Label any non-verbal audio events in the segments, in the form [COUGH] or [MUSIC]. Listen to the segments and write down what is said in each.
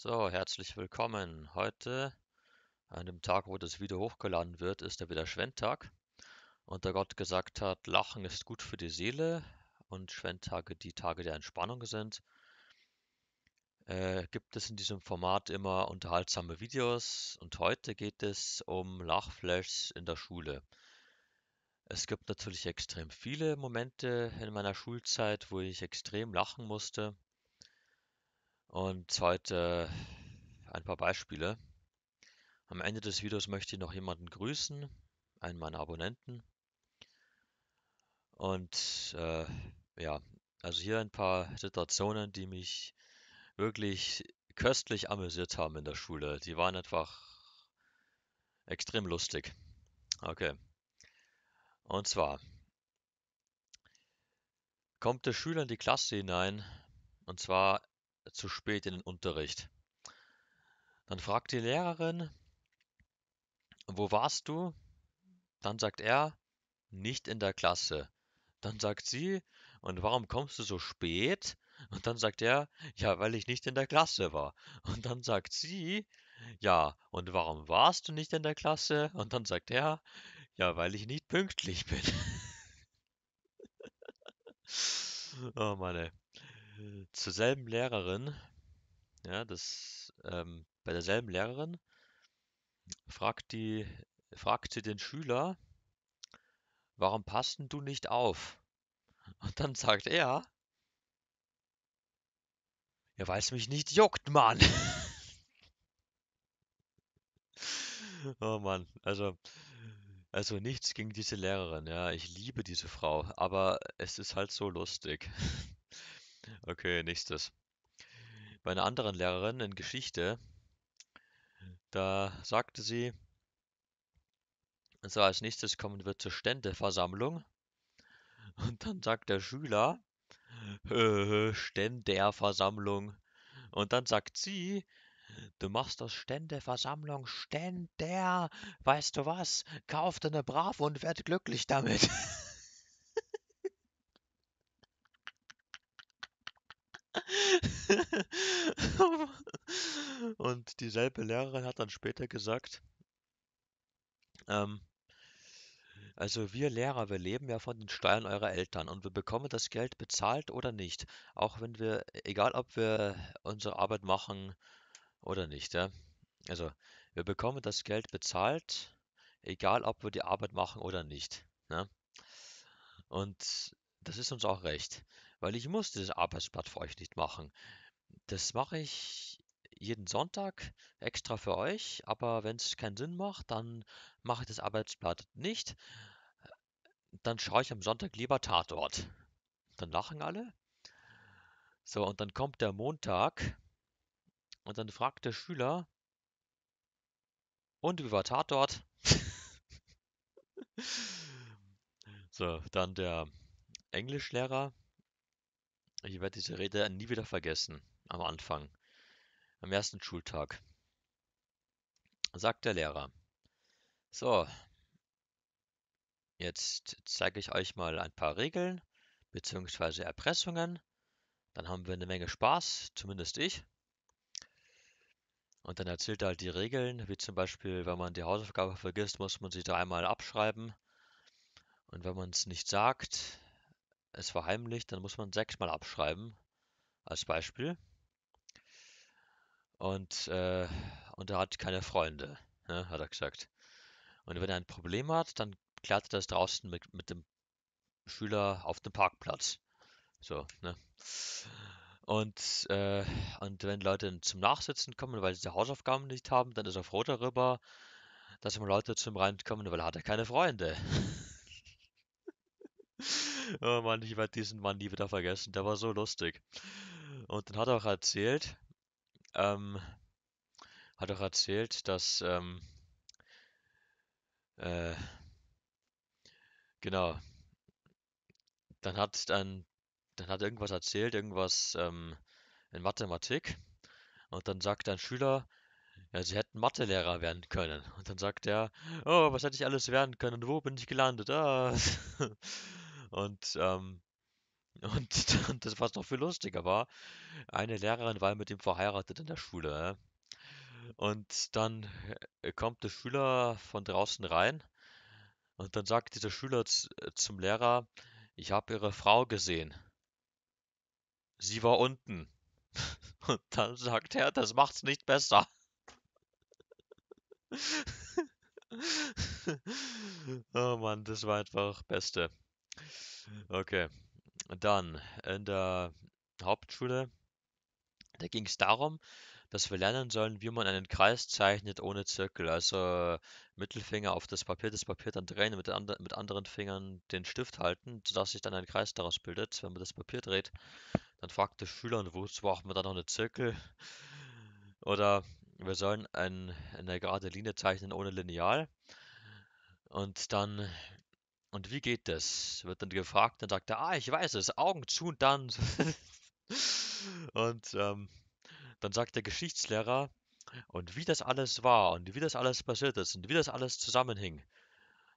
So, herzlich willkommen. Heute, an dem Tag, wo das Video hochgeladen wird, ist der Wiederschwendtag. Und da Gott gesagt hat, Lachen ist gut für die Seele und Schwendtage die Tage der Entspannung sind, äh, gibt es in diesem Format immer unterhaltsame Videos. Und heute geht es um Lachflashs in der Schule. Es gibt natürlich extrem viele Momente in meiner Schulzeit, wo ich extrem lachen musste. Und heute ein paar Beispiele. Am Ende des Videos möchte ich noch jemanden grüßen, einen meiner Abonnenten. Und äh, ja, also hier ein paar Situationen, die mich wirklich köstlich amüsiert haben in der Schule. Die waren einfach extrem lustig. Okay. Und zwar kommt der Schüler in die Klasse hinein und zwar zu spät in den Unterricht. Dann fragt die Lehrerin, wo warst du? Dann sagt er, nicht in der Klasse. Dann sagt sie, und warum kommst du so spät? Und dann sagt er, ja, weil ich nicht in der Klasse war. Und dann sagt sie, ja, und warum warst du nicht in der Klasse? Und dann sagt er, ja, weil ich nicht pünktlich bin. [LAUGHS] oh meine. Äh, zur selben Lehrerin, ja, das, ähm, bei derselben Lehrerin, fragt die, fragte den Schüler, warum passt du nicht auf? Und dann sagt er, ja, weil es mich nicht juckt, Mann. [LAUGHS] oh Mann, also, also nichts gegen diese Lehrerin, ja, ich liebe diese Frau, aber es ist halt so lustig. Okay, nächstes. Bei einer anderen Lehrerin in Geschichte, da sagte sie, so als nächstes kommen wir zur Ständeversammlung. Und dann sagt der Schüler, [LAUGHS] äh, Ständerversammlung. Und dann sagt sie, du machst aus Ständeversammlung Ständer. Weißt du was? Kauf dir eine Bravo und werd glücklich damit. [LAUGHS] [LAUGHS] Und dieselbe Lehrerin hat dann später gesagt, ähm, also wir Lehrer, wir leben ja von den Steuern eurer Eltern und wir bekommen das Geld bezahlt oder nicht. Auch wenn wir, egal ob wir unsere Arbeit machen oder nicht. Ja? Also wir bekommen das Geld bezahlt, egal ob wir die Arbeit machen oder nicht. Ne? Und das ist uns auch recht, weil ich muss dieses Arbeitsblatt für euch nicht machen. Das mache ich jeden Sonntag extra für euch, aber wenn es keinen Sinn macht, dann mache ich das Arbeitsblatt nicht. Dann schaue ich am Sonntag lieber Tatort. Dann lachen alle. So, und dann kommt der Montag und dann fragt der Schüler, und wie war Tatort? [LAUGHS] so, dann der Englischlehrer. Ich werde diese Rede nie wieder vergessen am Anfang, am ersten Schultag, sagt der Lehrer. So, jetzt zeige ich euch mal ein paar Regeln bzw. Erpressungen. Dann haben wir eine Menge Spaß, zumindest ich. Und dann erzählt er halt die Regeln, wie zum Beispiel, wenn man die Hausaufgabe vergisst, muss man sie dreimal abschreiben. Und wenn man es nicht sagt, es verheimlicht, dann muss man sechsmal abschreiben. Als Beispiel und, äh, und er hat keine Freunde, ne, hat er gesagt. Und wenn er ein Problem hat, dann klärt er das draußen mit, mit dem Schüler auf dem Parkplatz. So, ne? Und, äh, und wenn Leute zum Nachsitzen kommen, weil sie die Hausaufgaben nicht haben, dann ist er froh darüber, dass immer Leute zum Rand kommen, weil er hat ja keine Freunde. [LAUGHS] oh Mann, ich werde diesen Mann nie wieder vergessen. Der war so lustig. Und dann hat er auch erzählt, ähm, hat auch erzählt, dass ähm, äh, genau, dann hat dann dann hat irgendwas erzählt, irgendwas ähm, in Mathematik und dann sagt ein Schüler, ja, sie hätten Mathelehrer werden können. Und dann sagt er, oh, was hätte ich alles werden können? und Wo bin ich gelandet? Ah. [LAUGHS] Und ähm, [LAUGHS] Und, das, was noch viel lustiger war, eine Lehrerin war mit ihm verheiratet in der Schule. Und dann äh, kommt der Schüler von draußen rein und dann sagt dieser Schüler äh, zum Lehrer, ich habe ihre Frau gesehen. Sie war unten. [LAUGHS] Und dann sagt er, das macht's nicht besser. [LAUGHS] Oh Mann, das war einfach Beste. Okay. Dann in der Hauptschule, da ging es darum, dass wir lernen sollen, wie man einen Kreis zeichnet ohne Zirkel. Also Mittelfinger auf das Papier, das Papier dann drehen und mit, ander mit anderen Fingern den Stift halten, sodass sich dann ein Kreis daraus bildet. Wenn man das Papier dreht, dann fragt der Schüler, und wozu braucht man dann noch einen Zirkel? Oder wir sollen ein, eine gerade Linie zeichnen ohne Lineal. Und dann und wie geht das? Wird dann gefragt, dann sagt er, ah, ich weiß es, Augen zu und dann. [LAUGHS] und ähm, dann sagt der Geschichtslehrer, und wie das alles war und wie das alles passiert ist und wie das alles zusammenhing,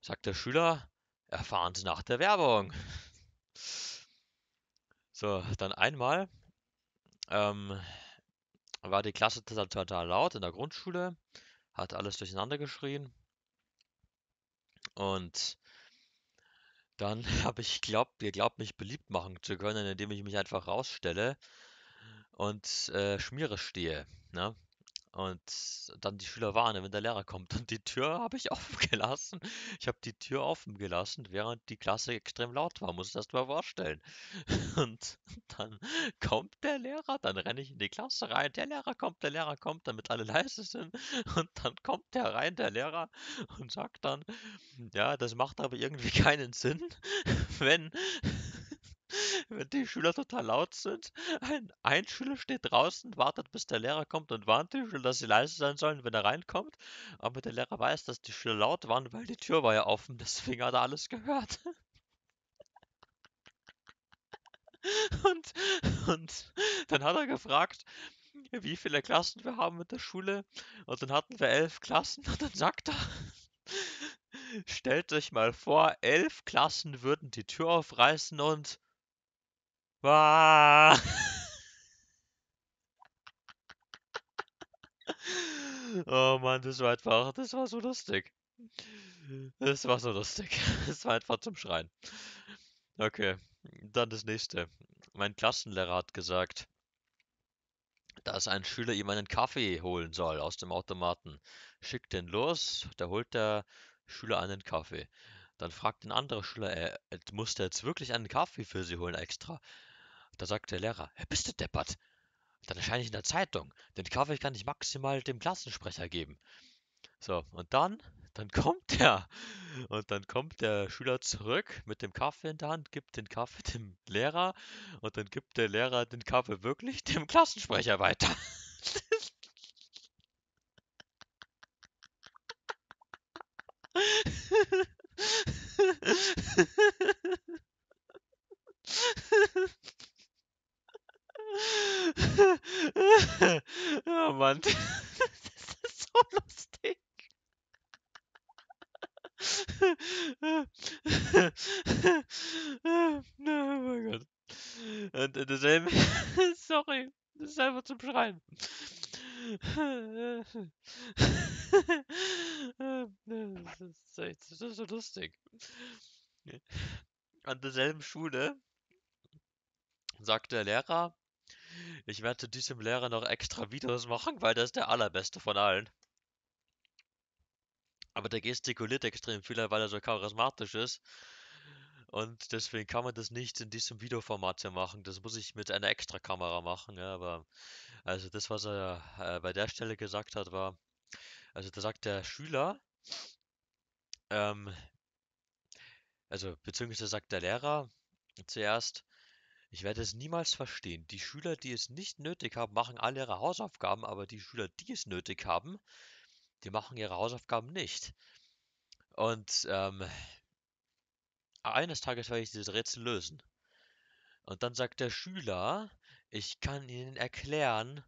sagt der Schüler, erfahren Sie nach der Werbung. So, dann einmal ähm, war die Klasse total laut in der Grundschule, hat alles durcheinander geschrien und dann [LAUGHS] habe ich glaubt ihr glaubt mich beliebt machen zu können, indem ich mich einfach rausstelle und, äh, Schmiere stehe, ne? Und dann die Schüler warnen, wenn der Lehrer kommt. Und die Tür habe ich [LAUGHS] offen gelassen. Ich habe die Tür offen gelassen, während die Klasse extrem laut war. Muss ich das mal vorstellen. [LAUGHS] Und dann kommt der Lehrer, dann renne ich in die Klasse rein. Der Lehrer kommt, der Lehrer kommt, damit alle leise sind. [LAUGHS] Und dann kommt der rein, der Lehrer, und sagt dann, ja, das macht aber irgendwie keinen Sinn, wenn [LAUGHS] wenn die Schüler total laut sind. Ein, ein Schüler steht draußen, wartet, bis der Lehrer kommt und warnt die Schüler, dass sie leise sein sollen, wenn er reinkommt. Aber der Lehrer weiß, dass die Schüler laut waren, weil die Tür war ja offen, deswegen hat er alles gehört. [LAUGHS] Und, und dann hat er gefragt, wie viele Klassen wir haben mit der Schule. Und dann hatten wir elf Klassen. Und dann sagt er, [LAUGHS] stellt euch mal vor, elf Klassen würden die Tür aufreißen und Ah. [LAUGHS] Oh Mann, das war einfach, das war so lustig. Das war so lustig. [LAUGHS] Das war einfach zum Schreien. Okay, dann das nächste. Mein Klassenlehrer hat gesagt, dass ein Schüler ihm einen Kaffee holen soll aus dem Automaten. Schickt den los, da holt der Schüler einen Kaffee. Dann fragt ein anderer Schüler, er, äh, muss der jetzt wirklich einen Kaffee für sie holen extra? Da sagt der Lehrer, "Wer bist du deppert? Dann erscheine ich in der Zeitung. Den Kaffee kann ich maximal dem Klassensprecher geben. So, und dann, dann kommt der, und dann kommt der Schüler zurück mit dem Kaffee in der Hand, gibt den Kaffee dem Lehrer, und dann gibt der Lehrer den Kaffee wirklich dem Klassensprecher weiter. [LAUGHS] oh Mann, [LAUGHS] das ist so lustig. oh mein Gott. Und in derselben. [LAUGHS] Sorry, das ist einfach zum Schreien. [LAUGHS] das, ist, das ist so lustig. An derselben Schule sagt der Lehrer, ich werde zu diesem Lehrer noch extra Videos machen, weil der ist der allerbeste von allen. Aber der gestikuliert extrem viel, weil er so charismatisch ist. Und deswegen kann man das nicht in diesem Videoformat hier machen. Das muss ich mit einer extra Kamera machen. Ja, aber also das, was er äh, bei der Stelle gesagt hat, war, also da sagt der Schüler, ähm, also beziehungsweise sagt der Lehrer zuerst, ich werde es niemals verstehen. Die Schüler, die es nicht nötig haben, machen alle ihre Hausaufgaben, aber die Schüler, die es nötig haben, die machen ihre Hausaufgaben nicht. Und ähm, eines Tages werde ich dieses Rätsel lösen. Und dann sagt der Schüler, ich kann Ihnen erklären,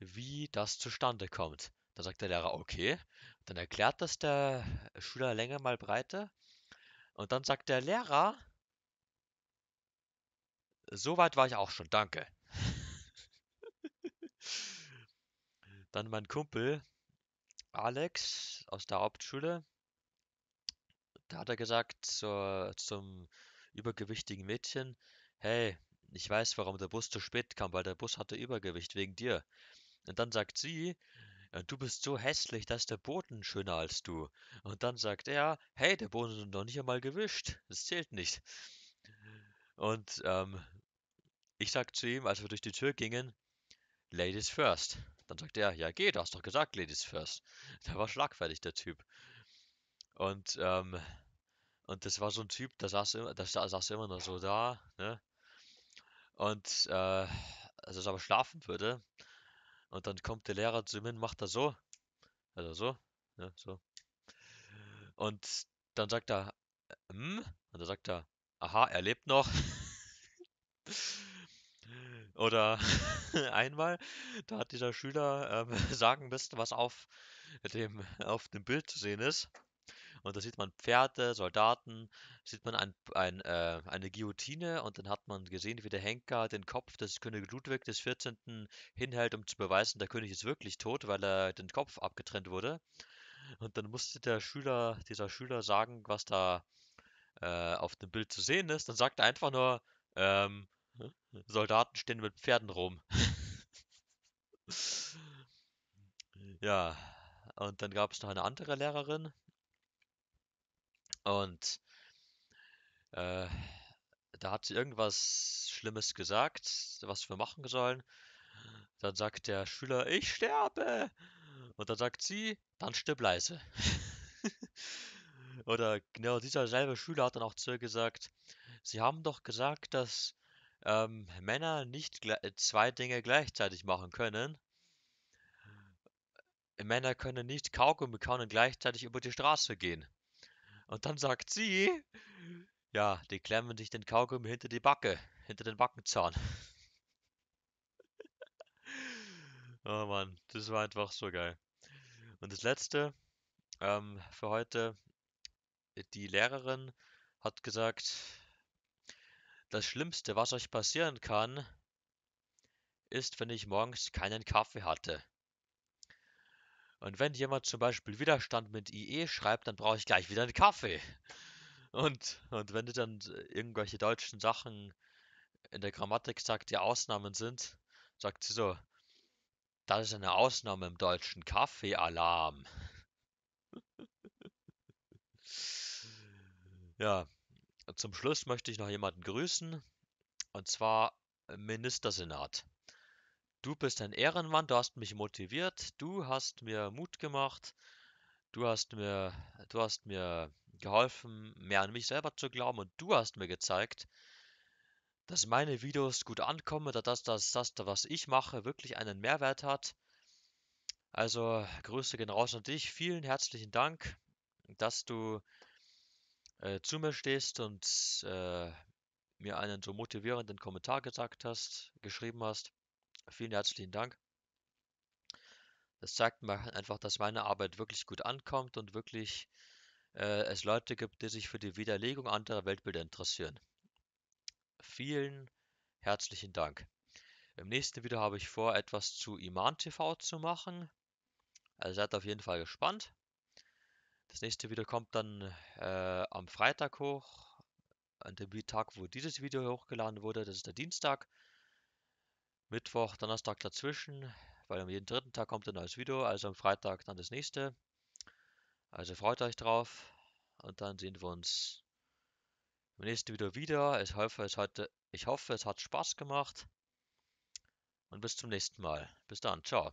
wie das zustande kommt. Dann sagt der Lehrer, okay. Dann erklärt das der Schüler länger mal breiter. Und dann sagt der Lehrer, so weit war ich auch schon, danke. Dann mein Kumpel Alex aus der Hauptschule. Da hat er gesagt zur, zum übergewichtigen Mädchen, hey, ich weiß, warum der Bus zu spät kam, weil der Bus hatte Übergewicht wegen dir. Und dann sagt sie, du bist so hässlich, dass der Boden schöner als du. Und dann sagt er, hey, der Boden ist noch nicht einmal gewischt. Das zählt nicht. Und ähm, ich sag zu ihm, als wir durch die Tür gingen, Ladies first. Dann sagt er, ja geht, hast doch gesagt, Ladies first. [LAUGHS] Da war schlagfertig der Typ. Und, ähm, und das war so ein Typ, da saß, immer, saß immer noch so da, ne? Und, äh, als er aber schlafen würde, und dann kommt der Lehrer zu ihm hin, macht er so, also so, ne, so. Und dann sagt er, hm? Und dann sagt er, aha, er lebt noch. [LAUGHS] Oder [LAUGHS] einmal, da hat dieser Schüler ähm, [LAUGHS] sagen müssen, was auf dem, auf dem Bild zu sehen ist. Und da sieht man Pferde, Soldaten, sieht man ein, ein, äh, eine Guillotine und dann hat man gesehen, wie der Henker den Kopf des König Ludwig des 14. hinhält, um zu beweisen, der König ist wirklich tot, weil er den Kopf abgetrennt wurde. Und dann musste der Schüler, dieser Schüler sagen, was da äh, auf dem Bild zu sehen ist. Dann sagt er einfach nur, ähm, Soldaten stehen mit Pferden rum. ja, und dann gab es noch eine andere Lehrerin. Und äh, da hat sie irgendwas Schlimmes gesagt, was wir machen sollen. Dann sagt der Schüler, ich sterbe. Und dann sagt sie, dann stirb leise. [LAUGHS] Oder genau dieser selbe Schüler hat dann auch zu ihr gesagt, sie haben doch gesagt, dass ähm, Männer nicht äh, zwei Dinge gleichzeitig machen können. Männer können nicht Kaugummi kauen und gleichzeitig über die Straße gehen. Und dann sagt sie, ja, die klemmen sich den Kaugummi hinter die Backe, hinter den Backenzahn. [LAUGHS] oh Mann, das war einfach so geil. Und das letzte ähm, für heute, die Lehrerin hat gesagt, das Schlimmste, was euch passieren kann, ist, wenn ich morgens keinen Kaffee hatte. Und wenn jemand zum Beispiel Widerstand mit IE schreibt, dann brauche ich gleich wieder einen Kaffee. Und, und wenn ihr dann irgendwelche deutschen Sachen in der Grammatik sagt, die Ausnahmen sind, sagt sie so, das ist eine Ausnahme im deutschen Kaffeealarm. [LAUGHS] ja, zum Schluss möchte ich noch jemanden grüßen, und zwar äh, Ministersenat. Du bist ein Ehrenmann, du hast mich motiviert, du hast mir Mut gemacht, du hast mir, du hast mir geholfen, mehr an mich selber zu glauben und du hast mir gezeigt, dass meine Videos gut ankommen, dass das, dass das, was ich mache, wirklich einen Mehrwert hat. Also Grüße gehen raus an dich. Vielen herzlichen Dank, dass du äh, zu mir stehst und äh, mir einen so motivierenden Kommentar gesagt hast, geschrieben hast. Vielen herzlichen Dank. Das zeigt mir einfach, dass meine Arbeit wirklich gut ankommt und wirklich äh, es Leute gibt, die sich für die Widerlegung anderer Weltbilder interessieren. Vielen herzlichen Dank. Im nächsten Video habe ich vor, etwas zu Iman TV zu machen. Also seid auf jeden Fall gespannt. Das nächste Video kommt dann äh, am Freitag hoch, an dem Tag, wo dieses Video hochgeladen wurde. Das ist der Dienstag. Mittwoch, Donnerstag dazwischen, weil am jeden dritten Tag kommt ein neues Video, also am Freitag dann das nächste. Also freut euch drauf und dann sehen wir uns im nächsten Video wieder. Ich hoffe, es hat, ich hoffe, es hat Spaß gemacht und bis zum nächsten Mal. Bis dann, ciao.